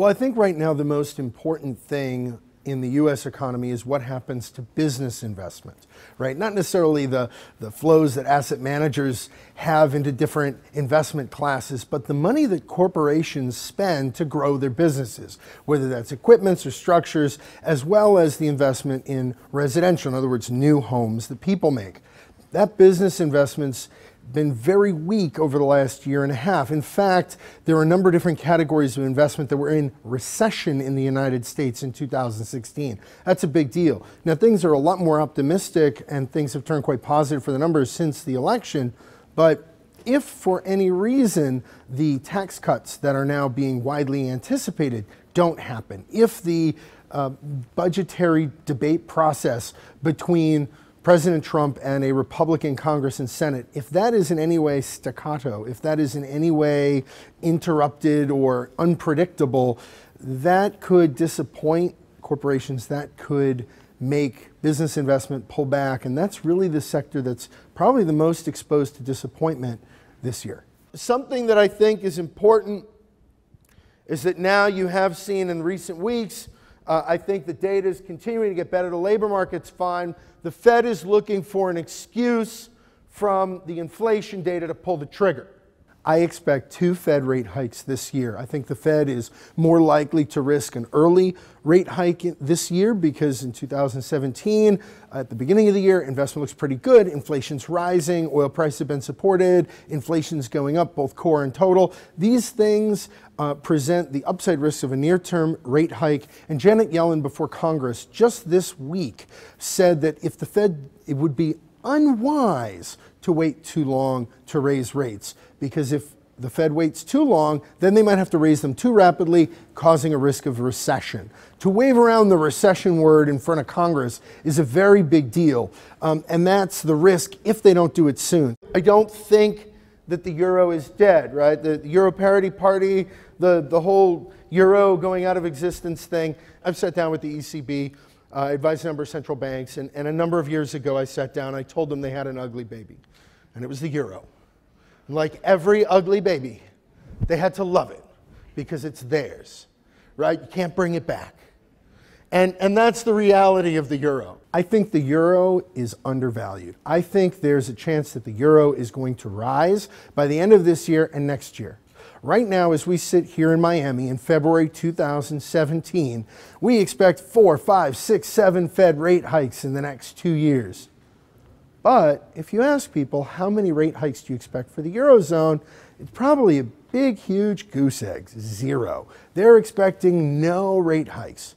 Well, I think right now the most important thing in the U.S. economy is what happens to business investment, right? Not necessarily the, the flows that asset managers have into different investment classes, but the money that corporations spend to grow their businesses, whether that's equipments or structures, as well as the investment in residential, in other words, new homes that people make. That business investments been very weak over the last year and a half. In fact, there are a number of different categories of investment that were in recession in the United States in 2016. That's a big deal. Now, things are a lot more optimistic and things have turned quite positive for the numbers since the election, but if for any reason the tax cuts that are now being widely anticipated don't happen, if the uh, budgetary debate process between President Trump and a Republican Congress and Senate, if that is in any way staccato, if that is in any way interrupted or unpredictable, that could disappoint corporations, that could make business investment pull back. And that's really the sector that's probably the most exposed to disappointment this year. Something that I think is important is that now you have seen in recent weeks uh, I think the data is continuing to get better. The labor market's fine. The Fed is looking for an excuse from the inflation data to pull the trigger. I expect two Fed rate hikes this year. I think the Fed is more likely to risk an early rate hike this year because in 2017, at the beginning of the year, investment looks pretty good. Inflation's rising, oil prices have been supported, inflation's going up, both core and total. These things uh, present the upside risks of a near term rate hike. And Janet Yellen, before Congress just this week, said that if the Fed it would be unwise to wait too long to raise rates because if the Fed waits too long, then they might have to raise them too rapidly, causing a risk of recession. To wave around the recession word in front of Congress is a very big deal, um, and that's the risk if they don't do it soon. I don't think that the euro is dead, right? The, the euro parity party, the, the whole euro going out of existence thing. I've sat down with the ECB uh, advised a number of central banks, and, and a number of years ago I sat down, I told them they had an ugly baby, and it was the euro. And like every ugly baby, they had to love it because it's theirs, right? You can't bring it back. And, and that's the reality of the euro. I think the euro is undervalued. I think there's a chance that the euro is going to rise by the end of this year and next year. Right now, as we sit here in Miami in February 2017, we expect four, five, six, seven Fed rate hikes in the next two years. But if you ask people how many rate hikes do you expect for the Eurozone, it's probably a big, huge goose egg, zero. They're expecting no rate hikes.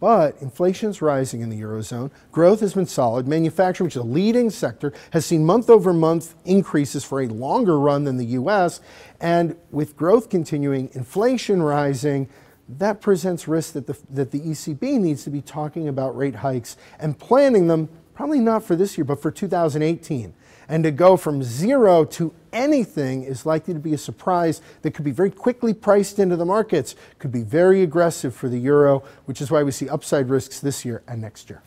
But inflation is rising in the Eurozone. Growth has been solid. Manufacturing, which is a leading sector, has seen month over month increases for a longer run than the US. And with growth continuing, inflation rising, that presents risk that the, that the ECB needs to be talking about rate hikes and planning them probably not for this year, but for 2018. And to go from zero to anything is likely to be a surprise that could be very quickly priced into the markets, could be very aggressive for the euro, which is why we see upside risks this year and next year.